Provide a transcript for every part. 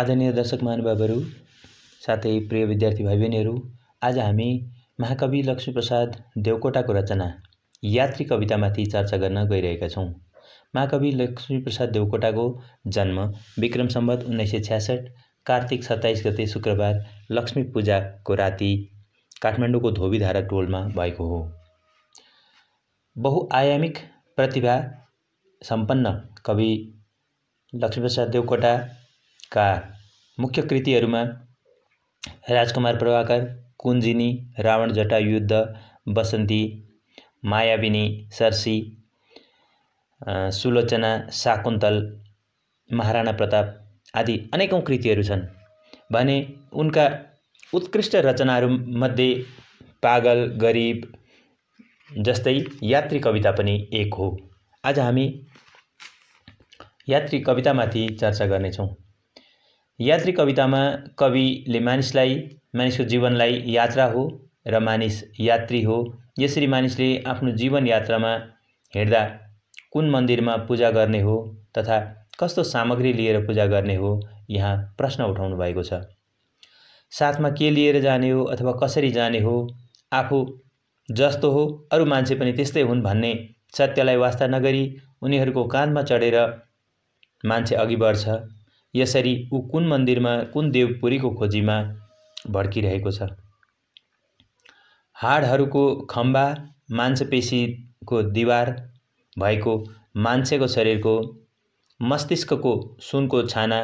आदरणीय दर्शक महानुभावहरू साथै प्रिय विद्यार्थी भाइ बहिनीहरू आज हामी महाकवि लक्ष्मीप्रसाद देवकोटाको रचना यात्री कवितामाथि चर्चा गर्न गइरहेका छौँ महाकवि लक्ष्मीप्रसाद देवकोटाको जन्म विक्रम सम्बत उन्नाइस सय छ्यासठ कार्तिक सत्ताइस गते शुक्रबार लक्ष्मी पूजाको राति काठमाडौँको धोबीधारा टोलमा भएको हो बहुआयामिक प्रतिभा सम्पन्न कवि लक्ष्मीप्रसाद देवकोटा का मुख्य कृतिहरूमा राजकुमार प्रभाकर कुञ्जिनी रावण जटा युद्ध बसन्ती मायाविनी सरसी सुलोचना शाकुन्तल महाराणा प्रताप आदि अनेकौँ कृतिहरू छन् भने उनका उत्कृष्ट रचनाहरूमध्ये पागल गरिब जस्तै यात्री कविता पनि एक हो आज हामी यात्री कवितामाथि चर्चा गर्नेछौँ यात्री कवितामा कविले मानिसलाई मानिसको जीवनलाई यात्रा हो र मानिस यात्री हो यसरी मानिसले आफ्नो जीवन यात्रामा हिँड्दा कुन मन्दिरमा पूजा गर्ने हो तथा कस्तो सामग्री लिएर पूजा गर्ने हो यहाँ प्रश्न उठाउनु भएको छ साथमा के लिएर जाने हो अथवा कसरी जाने हो आफू जस्तो हो अरू मान्छे पनि त्यस्तै हुन् भन्ने सत्यलाई वास्ता नगरी उनीहरूको कानमा चढेर मान्छे अघि बढ्छ यसरी ऊ कुन मन्दिरमा कुन देवपुरीको खोजीमा भड्किरहेको छ हाडहरूको खम्बा मांसपेशीको दिवार भएको मान्छेको शरीरको मस्तिष्कको सुनको छाना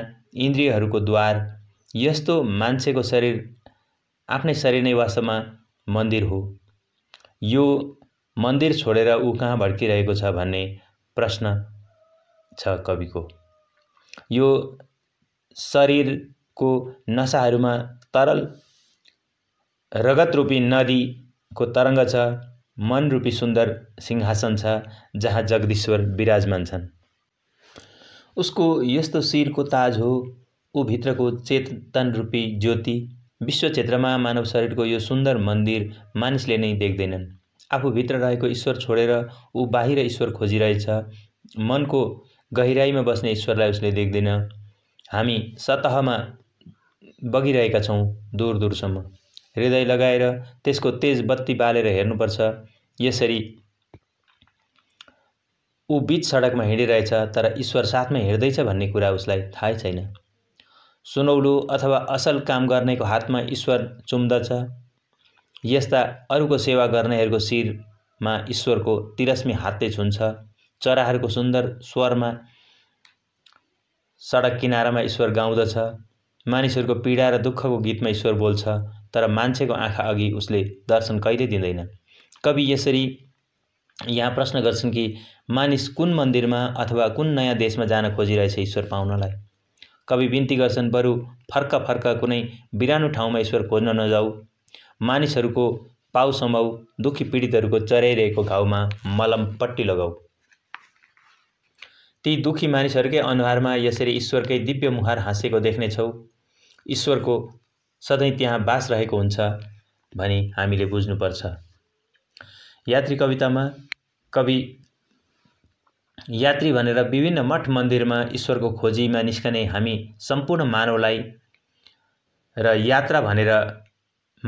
इन्द्रियहरूको द्वार यस्तो मान्छेको शरीर आफ्नै शरीर नै वास्तवमा मन्दिर हो यो मन्दिर छोडेर ऊ कहाँ भड्किरहेको छ भन्ने प्रश्न छ कविको यो शरीरको नसाहरूमा तरल रगत रूपी नदीको तरङ्ग छ मन रूपी सुन्दर सिंहासन छ जहाँ जगदीश्वर विराजमान छन् उसको यस्तो शिरको ताज हो ऊ भित्रको चेतन रूपी ज्योति विश्व क्षेत्रमा मानव शरीरको यो सुन्दर मन्दिर मानिसले नै देख्दैनन् आफूभित्र रहेको ईश्वर छोडेर ऊ बाहिर ईश्वर खोजिरहेछ मनको गहिराईमा बस्ने ईश्वरलाई उसले देख्दैन हामी सतहमा बगिरहेका छौँ दूर दूरसम्म हृदय लगाएर त्यसको तेज बत्ती बालेर हेर्नुपर्छ यसरी ऊ बिच सडकमा हिँडिरहेछ तर ईश्वर साथमा हिँड्दैछ भन्ने कुरा उसलाई थाहै छैन सुनौलो अथवा असल काम गर्नेको हातमा ईश्वर चुम्दछ यस्ता अरूको सेवा गर्नेहरूको शिरमा ईश्वरको तिरस्मी हातले छुन्छ चराहरूको सुन्दर स्वरमा सडक किनारामा ईश्वर गाउँदछ मानिसहरूको पीडा र दुःखको गीतमा ईश्वर बोल्छ तर मान्छेको आँखा अघि उसले दर्शन कहिले दिँदैन कवि यसरी यहाँ प्रश्न गर्छन् कि मानिस कुन मन्दिरमा अथवा कुन नयाँ देशमा जान खोजिरहेछ ईश्वर पाउनलाई कवि बिन्ती गर्छन् बरु फर्क फर्क कुनै बिरानो ठाउँमा ईश्वर खोज्न नजाऊ मानिसहरूको पाउ समाउ दुःखी पीडितहरूको चराइरहेको घाउमा मलम पट्टी लगाऊ ती दुखी मानिसहरूकै अनुहारमा यसरी ईश्वरकै दिव्य मुहार हाँसेको देख्नेछौँ ईश्वरको सधैँ त्यहाँ बास रहेको हुन्छ भनी हामीले बुझ्नुपर्छ यात्री कवितामा कवि यात्री भनेर विभिन्न मठ मन्दिरमा ईश्वरको खोजीमा निस्कने हामी सम्पूर्ण मानवलाई र यात्रा भनेर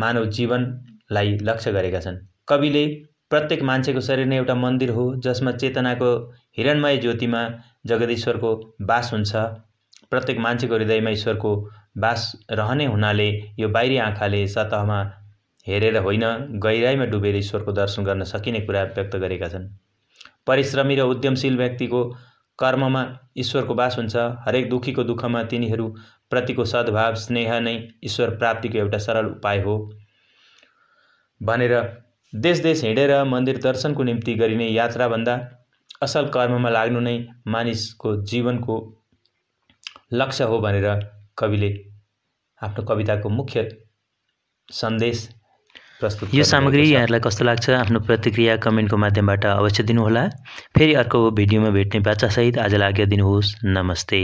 मानव जीवनलाई लक्ष्य गरेका छन् कविले प्रत्येक मान्छेको शरीर नै एउटा मन्दिर हो जसमा चेतनाको हिरणमय ज्योतिमा जगदीश्वरको बास हुन्छ प्रत्येक मान्छेको हृदयमा ईश्वरको बास रहने हुनाले यो बाहिरी आँखाले सतहमा हेरेर होइन गहिराइमा डुबेर ईश्वरको दर्शन गर्न सकिने कुरा व्यक्त गरेका छन् परिश्रमी र उद्यमशील व्यक्तिको कर्ममा ईश्वरको बास हुन्छ हरेक दुःखीको दुःखमा तिनीहरू प्रतिको सद्भाव स्नेह नै ईश्वर प्राप्तिको एउटा सरल उपाय हो भनेर देश देश हिँडेर मन्दिर दर्शनको निम्ति गरिने यात्राभन्दा असल कर्ममा लाग्नु नै मानिसको जीवनको लक्ष्य हो भनेर कविले आफ्नो कविताको मुख्य सन्देश प्रस्तुत यो सामग्री यहाँहरूलाई कस्तो लाग्छ आफ्नो प्रतिक्रिया कमेन्टको माध्यमबाट अवश्य दिनुहोला फेरि अर्को भिडियोमा भेट्ने बाचासहित आज आज्ञा दिनुहोस् नमस्ते